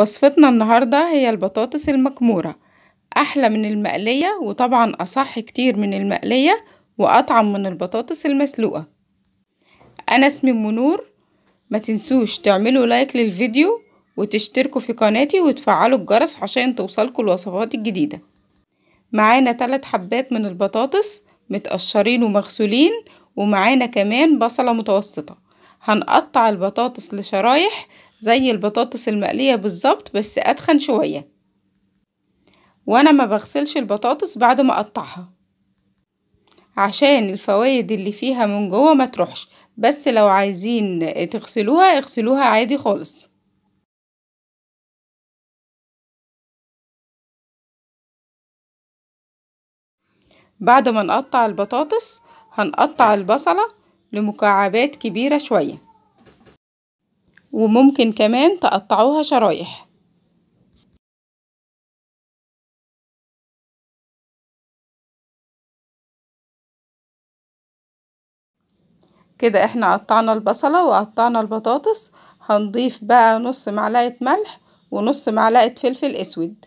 وصفتنا النهاردة هي البطاطس المكمورة أحلى من المقلية وطبعا أصح كتير من المقلية وأطعم من البطاطس المسلوقة أنا اسمي منور ما تنسوش تعملوا لايك للفيديو وتشتركوا في قناتي وتفعلوا الجرس عشان توصلكوا الوصفات الجديدة معانا ثلاث حبات من البطاطس متقشرين ومغسولين ومعانا كمان بصلة متوسطة هنقطع البطاطس لشرايح زي البطاطس المقلية بالظبط بس أدخن شوية وأنا ما بغسلش البطاطس بعد ما أقطعها عشان الفوايد اللي فيها من جوه ما تروحش بس لو عايزين تغسلوها اغسلوها عادي خالص بعد ما نقطع البطاطس هنقطع البصلة لمكعبات كبيرة شوية وممكن كمان تقطعوها شرايح كده احنا قطعنا البصلة وقطعنا البطاطس هنضيف بقى نص معلقة ملح ونص معلقة فلفل اسود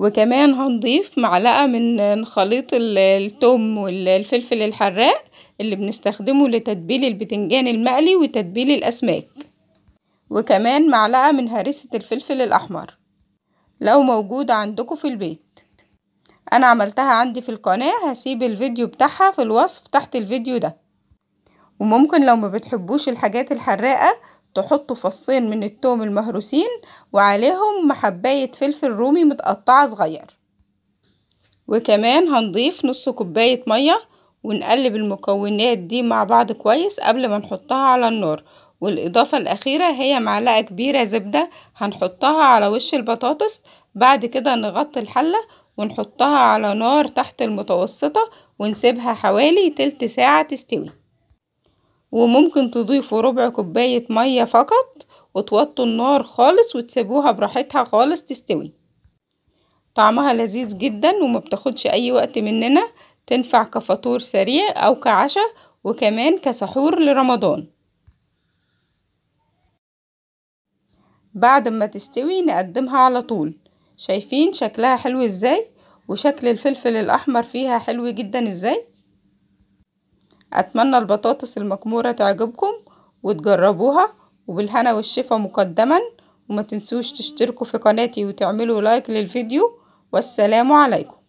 وكمان هنضيف معلقة من خليط التوم والفلفل الحراق اللي بنستخدمه لتتبيل البتنجان المقلي وتتبيل الأسماك وكمان معلقة من هريسة الفلفل الأحمر لو موجودة عندكم في البيت أنا عملتها عندي في القناة هسيب الفيديو بتاعها في الوصف تحت الفيديو ده وممكن لو ما بتحبوش الحاجات الحراقة تحطوا فصين من التوم المهروسين وعليهم محباية فلفل رومي متقطعة صغير وكمان هنضيف نص كوباية مية ونقلب المكونات دي مع بعض كويس قبل ما نحطها على النار والإضافة الأخيرة هي معلقة كبيرة زبدة هنحطها على وش البطاطس بعد كده نغطي الحلة ونحطها على نار تحت المتوسطة ونسيبها حوالي تلت ساعة تستوي وممكن تضيفوا ربع كوباية مية فقط وتوطوا النار خالص وتسيبوها براحتها خالص تستوي طعمها لذيذ جدا وما بتاخدش اي وقت مننا تنفع كفطور سريع او كعشاء وكمان كسحور لرمضان بعد ما تستوي نقدمها على طول شايفين شكلها حلو ازاي وشكل الفلفل الاحمر فيها حلو جدا ازاي أتمنى البطاطس المكمورة تعجبكم وتجربوها وبالهنا والشفا مقدما وما تنسوش تشتركوا في قناتي وتعملوا لايك للفيديو والسلام عليكم